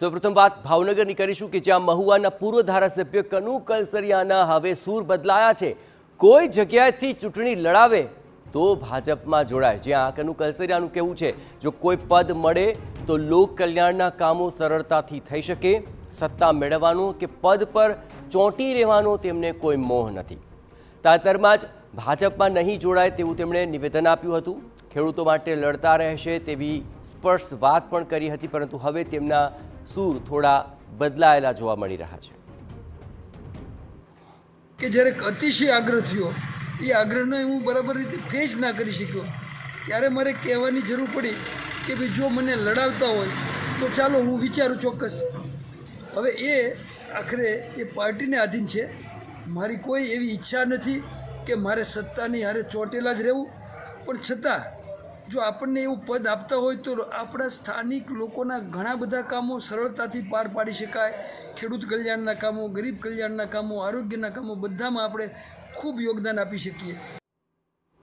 સૌપ્રથમ વાત ભાવનગરની કરીશું કે જ્યાં મહુવાના પૂર્વ ધારાસભ્ય કનુ કલસરિયાના હવે સૂર બદલાયા છે કોઈ જગ્યાએથી ચૂંટણી લડાવે તો ભાજપમાં જોડાય જ્યાં કનુ કલસરિયાનું કેવું છે જો કોઈ પદ મળે તો લોક કલ્યાણના કામો સરળતાથી થઈ શકે સત્તા મેળવવાનું કે પદ પર ચોંટી રહેવાનો તેમને કોઈ મોહ નથી તાજેતરમાં જ ભાજપમાં નહીં જોડાય તેવું તેમણે નિવેદન આપ્યું હતું ખેડૂતો માટે લડતા રહેશે તેવી સ્પર્શ વાત પણ કરી હતી પરંતુ હવે તેમના સૂર થોડા બદલાયેલા જોવા મળી રહ્યા છે કે જ્યારે અતિશય આગ્રહ થયો એ આગ્રહને હું બરાબર રીતે ફેસ ના કરી શક્યો ત્યારે મારે કહેવાની જરૂર પડી કે ભાઈ જો મને લડાવતા હોય તો ચાલો હું વિચારું ચોક્કસ હવે એ આખરે એ પાર્ટીને આધીન છે મારી કોઈ એવી ઈચ્છા નથી કે મારે સત્તાની હારે ચોંટેલા જ રહેવું પણ છતાં જો આપણને એવું પદ આપતા હોય તો આપણા સ્થાનિક લોકોના ઘણા બધા કામો સરળતાથી પાર પાડી શકાય ખેડૂત કલ્યાણના કામો ગરીબ કલ્યાણના કામો આરોગ્યના કામો બધામાં આપણે ખૂબ યોગદાન આપી શકીએ